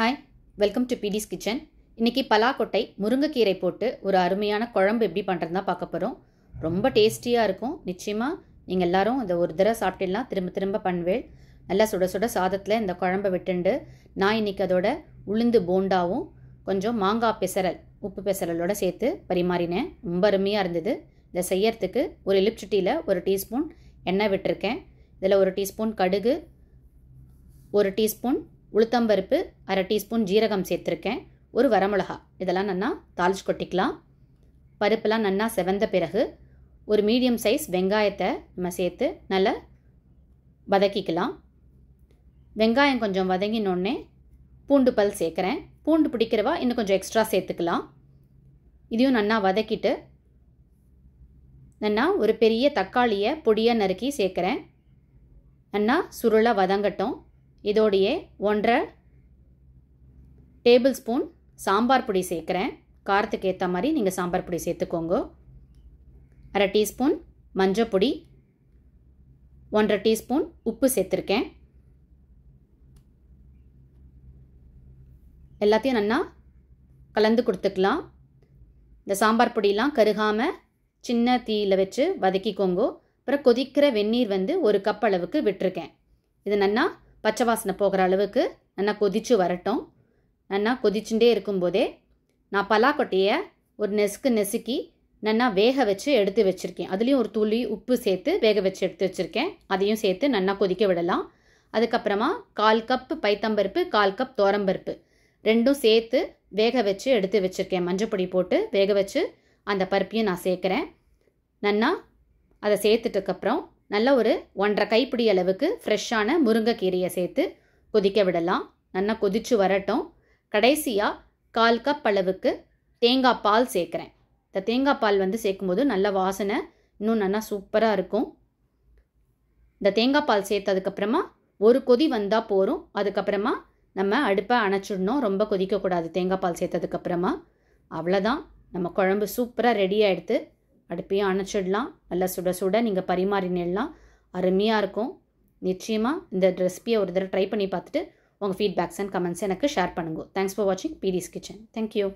hi welcome to பிடிஸ் kitchen இன்றைக்கி பலாக்கொட்டை முருங்கைக்கீரை போட்டு ஒரு அருமையான குழம்பு எப்படி பண்ணுறது தான் பார்க்க போகிறோம் ரொம்ப டேஸ்டியாக இருக்கும் நிச்சயமாக நீங்கள் எல்லோரும் இதை ஒரு தடவை சாப்பிட்டுலாம் திரும்ப திரும்ப பண்ணுவேள் நல்லா சுட சுட சாதத்தில் இந்த குழம்பை விட்டுண்டு நான் இன்றைக்கி அதோட உளுந்து போண்டாவும் கொஞ்சம் மாங்காய் பெசரல் உப்பு பெசரலோட சேர்த்து பரிமாறினேன் ரொம்ப அருமையாக இருந்தது இதை செய்யறதுக்கு ஒரு எலிப்சிட்டியில் ஒரு டீஸ்பூன் எண்ணெய் விட்டுருக்கேன் இதில் ஒரு டீஸ்பூன் கடுகு ஒரு டீஸ்பூன் உளுத்தம்பருப்பு அரை டீஸ்பூன் ஜீரகம் சேர்த்துருக்கேன் ஒரு வரமிளகா இதெல்லாம் நல்லா தாளிச்சு கொட்டிக்கலாம் பருப்பெல்லாம் நல்லா செவந்த பிறகு ஒரு மீடியம் சைஸ் வெங்காயத்தை நம்ம சேர்த்து நல்லா வதக்கிக்கலாம் வெங்காயம் கொஞ்சம் வதங்கினோடனே பூண்டு பல் சேர்க்குறேன் பூண்டு பிடிக்கிறவா இன்னும் கொஞ்சம் எக்ஸ்ட்ரா சேர்த்துக்கலாம் இதையும் நல்லா வதக்கிட்டு நன்னா ஒரு பெரிய தக்காளியை பொடியாக நறுக்கி சேர்க்குறேன் நல்லா சுருளாக வதங்கட்டும் இதோடையே ஒன்றரை டேபிள் ஸ்பூன் சாம்பார் பொடி சேர்க்குறேன் காரத்துக்கு ஏற்ற மாதிரி நீங்கள் சாம்பார் பொடி சேர்த்துக்கோங்க அரை டீஸ்பூன் மஞ்சள் பொடி ஒன்றரை டீஸ்பூன் உப்பு சேர்த்துருக்கேன் எல்லாத்தையும் நல்லா கலந்து கொடுத்துக்கலாம் இந்த சாம்பார் பொடியெலாம் கருகாமல் சின்ன தீயில் வச்சு வதக்கிக்கோங்க அப்புறம் கொதிக்கிற வெந்நீர் வந்து ஒரு கப் அளவுக்கு விட்டுருக்கேன் இது நல்லா பச்சை வாசனை போகிற அளவுக்கு நல்லா கொதித்து வரட்டும் நல்லா கொதிச்சுட்டே இருக்கும்போதே நான் பலாக்கொட்டையை ஒரு நெசுக்கு நெசுக்கி நல்லா வேக வச்சு எடுத்து வச்சுருக்கேன் அதுலேயும் ஒரு துளி உப்பு சேர்த்து வேக வச்சு எடுத்து வச்சுருக்கேன் அதையும் சேர்த்து நல்லா கொதிக்க விடலாம் அதுக்கப்புறமா கால் கப் பைத்தம்பருப்பு கால் கப் தோரம்பருப்பு ரெண்டும் சேர்த்து வேக வச்சு எடுத்து வச்சுருக்கேன் மஞ்சப்பொடி போட்டு வேக வச்சு அந்த பருப்பையும் நான் சேர்க்குறேன் நன்னா அதை சேர்த்துட்டக்கப்புறம் நல்ல ஒரு ஒன்றரை கைப்பிடி அளவுக்கு ஃப்ரெஷ்ஷான முருங்கைக்கீரையை சேர்த்து கொதிக்க விடலாம் நல்லா கொதித்து வரட்டும் கடைசியாக கால் கப் அளவுக்கு தேங்காய் பால் சேர்க்குறேன் இந்த தேங்காய் பால் வந்து சேர்க்கும்போது நல்ல வாசனை இன்னும் நல்லா சூப்பராக இருக்கும் இந்த தேங்காய் பால் சேர்த்ததுக்கப்புறமா ஒரு கொதி வந்தால் போகும் அதுக்கப்புறமா நம்ம அடுப்பை அணைச்சிடணும் ரொம்ப கொதிக்கக்கூடாது தேங்காய் பால் சேர்த்ததுக்கப்புறமா அவ்வளோதான் நம்ம குழம்பு சூப்பராக ரெடியாக எடுத்து அடுப்பையும் அணைச்சிடலாம் நல்லா சுட சுட நீங்கள் பரிமாறினிடலாம் அருமையாக இருக்கும் நிச்சயமாக இந்த ரெசிபியை ஒரு தடவை ட்ரை பண்ணி பார்த்துட்டு உங்கள் ஃபீட்பேக்ஸ் அண்ட் கமெண்ட்ஸ் எனக்கு ஷேர் பண்ணுங்க தேங்க்ஸ் ஃபார் வாட்சிங் பீடிஸ் கிச்சன் தேங்க்யூ